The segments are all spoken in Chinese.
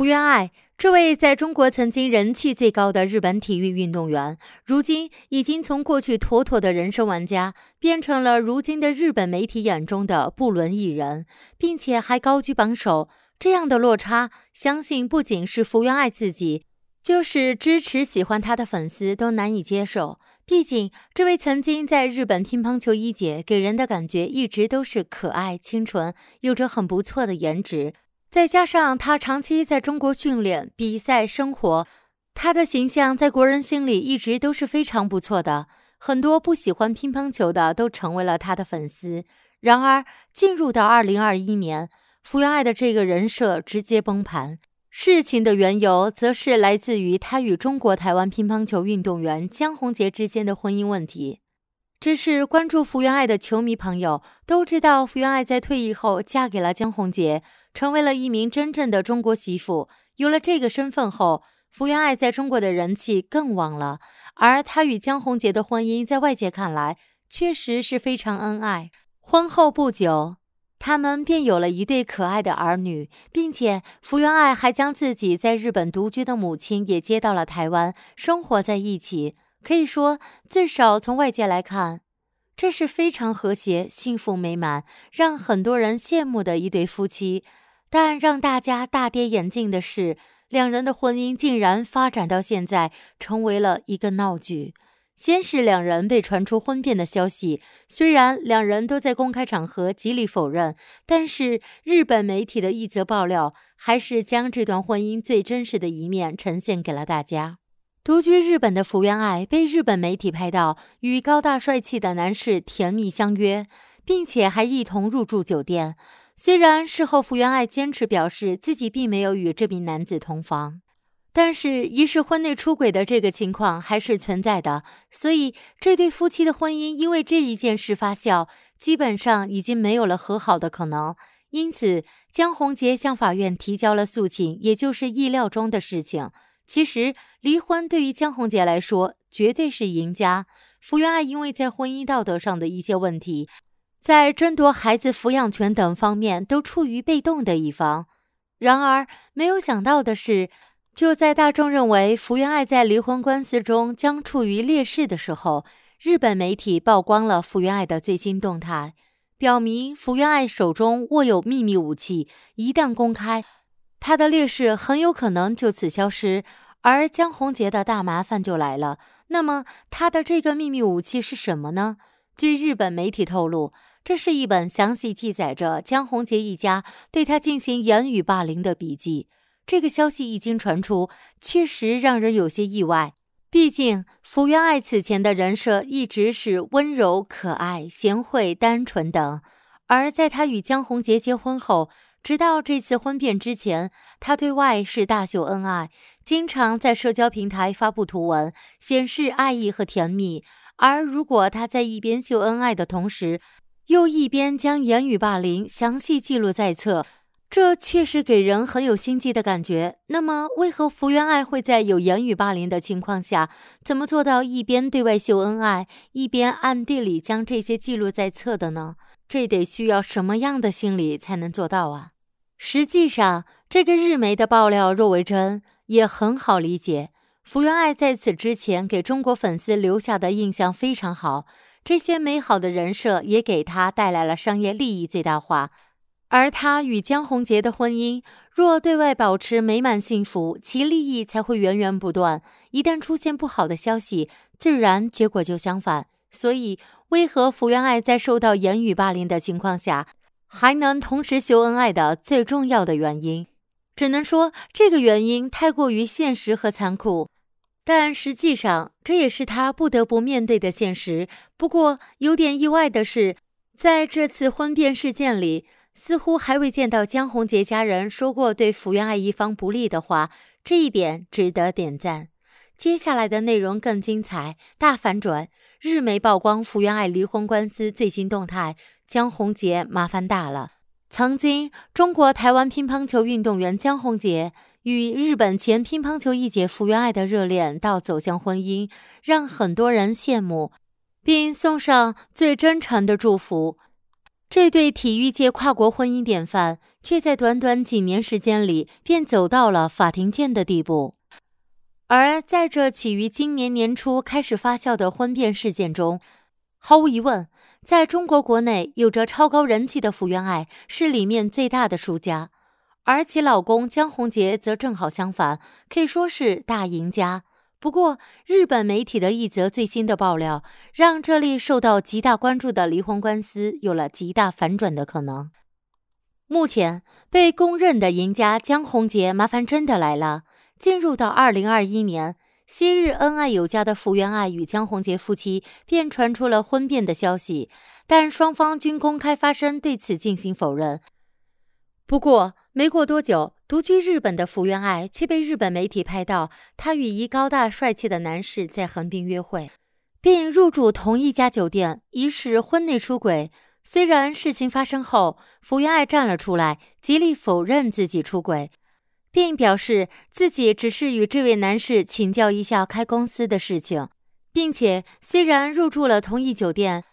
福原爱这位在中国曾经人气最高的日本体育运动员，如今已经从过去妥妥的人生玩家，变成了如今的日本媒体眼中的不伦艺人，并且还高居榜首。这样的落差，相信不仅是福原爱自己，就是支持喜欢他的粉丝都难以接受。毕竟，这位曾经在日本乒乓球一姐，给人的感觉一直都是可爱清纯，有着很不错的颜值。再加上他长期在中国训练、比赛、生活，他的形象在国人心里一直都是非常不错的。很多不喜欢乒乓球的都成为了他的粉丝。然而，进入到二零二一年，福原爱的这个人设直接崩盘。事情的缘由则是来自于他与中国台湾乒乓球运动员江宏杰之间的婚姻问题。只是关注福原爱的球迷朋友都知道，福原爱在退役后嫁给了江宏杰。成为了一名真正的中国媳妇。有了这个身份后，福原爱在中国的人气更旺了。而她与江宏杰的婚姻在外界看来确实是非常恩爱。婚后不久，他们便有了一对可爱的儿女，并且福原爱还将自己在日本独居的母亲也接到了台湾生活在一起。可以说，至少从外界来看。这是非常和谐、幸福美满，让很多人羡慕的一对夫妻。但让大家大跌眼镜的是，两人的婚姻竟然发展到现在成为了一个闹剧。先是两人被传出婚变的消息，虽然两人都在公开场合极力否认，但是日本媒体的一则爆料还是将这段婚姻最真实的一面呈现给了大家。独居日本的福原爱被日本媒体拍到与高大帅气的男士甜蜜相约，并且还一同入住酒店。虽然事后福原爱坚持表示自己并没有与这名男子同房，但是疑似婚内出轨的这个情况还是存在的。所以，这对夫妻的婚姻因为这一件事发酵，基本上已经没有了和好的可能。因此，江宏杰向法院提交了诉请，也就是意料中的事情。其实，离婚对于江红杰来说绝对是赢家。福原爱因为在婚姻道德上的一些问题，在争夺孩子抚养权等方面都处于被动的一方。然而，没有想到的是，就在大众认为福原爱在离婚官司中将处于劣势的时候，日本媒体曝光了福原爱的最新动态，表明福原爱手中握有秘密武器，一旦公开。他的劣势很有可能就此消失，而江宏杰的大麻烦就来了。那么，他的这个秘密武器是什么呢？据日本媒体透露，这是一本详细记载着江宏杰一家对他进行言语霸凌的笔记。这个消息一经传出，确实让人有些意外。毕竟，福原爱此前的人设一直是温柔、可爱、贤惠、单纯等，而在他与江宏杰结婚后。直到这次婚变之前，他对外是大秀恩爱，经常在社交平台发布图文，显示爱意和甜蜜。而如果他在一边秀恩爱的同时，又一边将言语霸凌详细记录在册。这确实给人很有心机的感觉。那么，为何福原爱会在有言语霸凌的情况下，怎么做到一边对外秀恩爱，一边暗地里将这些记录在册的呢？这得需要什么样的心理才能做到啊？实际上，这个日媒的爆料若为真，也很好理解。福原爱在此之前给中国粉丝留下的印象非常好，这些美好的人设也给他带来了商业利益最大化。而他与江宏杰的婚姻若对外保持美满幸福，其利益才会源源不断。一旦出现不好的消息，自然结果就相反。所以，为何福原爱在受到言语霸凌的情况下还能同时秀恩爱的最重要的原因，只能说这个原因太过于现实和残酷。但实际上，这也是他不得不面对的现实。不过，有点意外的是，在这次婚变事件里。似乎还未见到江宏杰家人说过对福原爱一方不利的话，这一点值得点赞。接下来的内容更精彩，大反转！日媒曝光福原爱离婚官司最新动态，江宏杰麻烦大了。曾经，中国台湾乒乓球运动员江宏杰与日本前乒乓球一姐福原爱的热恋到走向婚姻，让很多人羡慕，并送上最真诚的祝福。这对体育界跨国婚姻典范，却在短短几年时间里便走到了法庭见的地步。而在这起于今年年初开始发酵的婚变事件中，毫无疑问，在中国国内有着超高人气的福原爱是里面最大的输家，而其老公江宏杰则正好相反，可以说是大赢家。不过，日本媒体的一则最新的爆料，让这例受到极大关注的离婚官司有了极大反转的可能。目前被公认的赢家江宏杰，麻烦真的来了。进入到二零二一年，昔日恩爱有加的福原爱与江宏杰夫妻便传出了婚变的消息，但双方均公开发声对此进行否认。不过，没过多久。独居日本的福原爱却被日本媒体拍到，她与一高大帅气的男士在横滨约会，并入住同一家酒店，疑似婚内出轨。虽然事情发生后，福原爱站了出来，极力否认自己出轨，并表示自己只是与这位男士请教一下开公司的事情，并且虽然入住了同一酒店，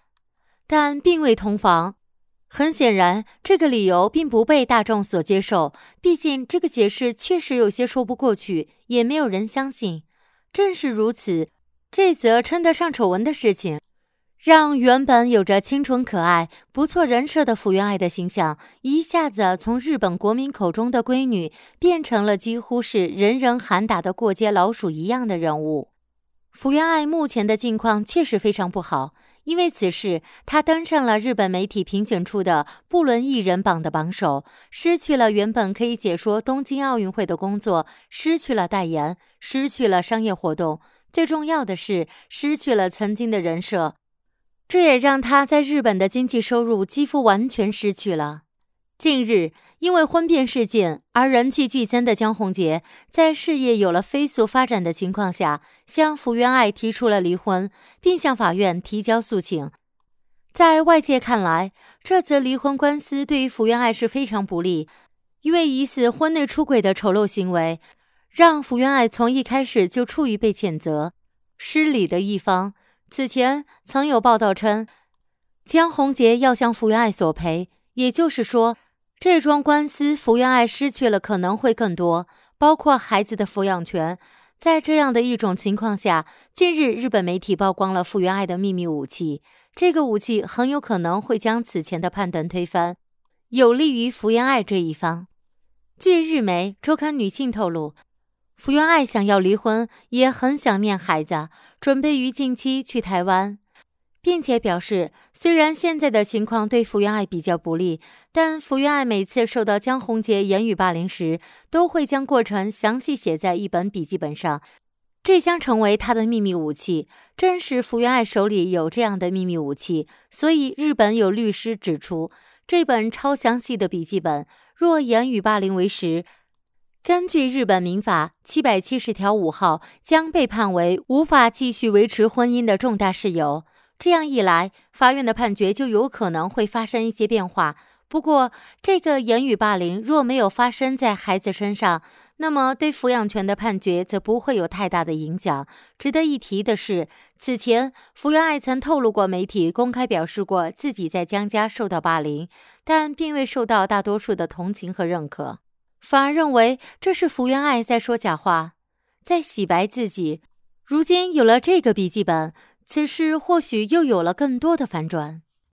但并未同房。很显然，这个理由并不被大众所接受。毕竟，这个解释确实有些说不过去，也没有人相信。正是如此，这则称得上丑闻的事情，让原本有着清纯可爱、不错人设的福原爱的形象，一下子从日本国民口中的“闺女”变成了几乎是人人喊打的过街老鼠一样的人物。福原爱目前的境况确实非常不好。因为此事，他登上了日本媒体评选出的不伦艺人榜的榜首，失去了原本可以解说东京奥运会的工作，失去了代言，失去了商业活动，最重要的是失去了曾经的人设，这也让他在日本的经济收入几乎完全失去了。近日，因为婚变事件而人气剧增的江宏杰，在事业有了飞速发展的情况下，向福原爱提出了离婚，并向法院提交诉请。在外界看来，这则离婚官司对于福原爱是非常不利，因为疑似婚内出轨的丑陋行为，让福原爱从一开始就处于被谴责、失礼的一方。此前曾有报道称，江宏杰要向福原爱索赔，也就是说。这桩官司，福原爱失去了，可能会更多，包括孩子的抚养权。在这样的一种情况下，近日日本媒体曝光了福原爱的秘密武器，这个武器很有可能会将此前的判断推翻，有利于福原爱这一方。据日媒周刊《女性》透露，福原爱想要离婚，也很想念孩子，准备于近期去台湾。并且表示，虽然现在的情况对福原爱比较不利，但福原爱每次受到江宏杰言语霸凌时，都会将过程详细写在一本笔记本上，这将成为他的秘密武器。正是福原爱手里有这样的秘密武器，所以日本有律师指出，这本超详细的笔记本若言语霸凌为实，根据日本民法七百七十条五号，将被判为无法继续维持婚姻的重大事由。这样一来，法院的判决就有可能会发生一些变化。不过，这个言语霸凌若没有发生在孩子身上，那么对抚养权的判决则不会有太大的影响。值得一提的是，此前福原爱曾透露过媒体公开表示过自己在江家受到霸凌，但并未受到大多数的同情和认可，反而认为这是福原爱在说假话，在洗白自己。如今有了这个笔记本。此事或许又有了更多的反转。